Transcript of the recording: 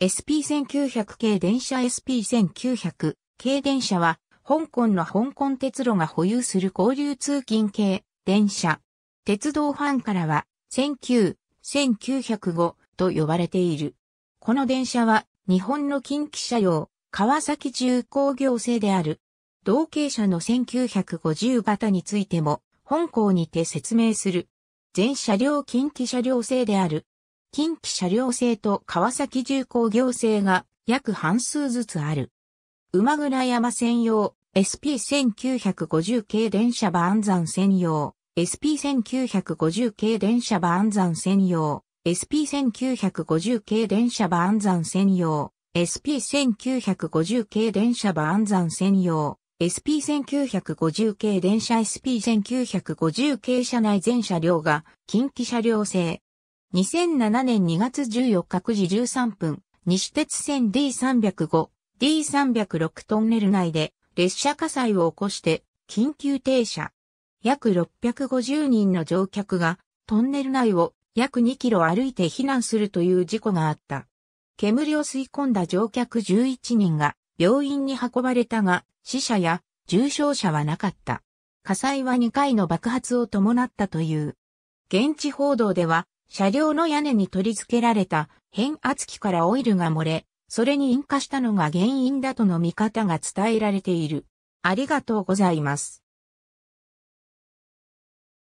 SP1900 系電車 SP1900 系電車は、香港の香港鉄路が保有する交流通勤系電車。鉄道ファンからは、19、1905と呼ばれている。この電車は、日本の近畿車両、川崎重工業製である。同型車の1950型についても、本校にて説明する。全車両近畿車両製である。近畿車両制と川崎重工業制が約半数ずつある。馬倉山専用 SP1950 系電車万山専用 SP1950 系電車万山専用 SP1950 系電車万山専用 SP1950 系電車万山専用 SP1950 系電車 SP1950 系車内全車両が近畿車両制。2007年2月14日9時13分、西鉄線 D305、D306 トンネル内で列車火災を起こして緊急停車。約650人の乗客がトンネル内を約2キロ歩いて避難するという事故があった。煙を吸い込んだ乗客11人が病院に運ばれたが死者や重傷者はなかった。火災は2回の爆発を伴ったという。現地報道では車両の屋根に取り付けられた変圧器からオイルが漏れ、それに引火したのが原因だとの見方が伝えられている。ありがとうございます。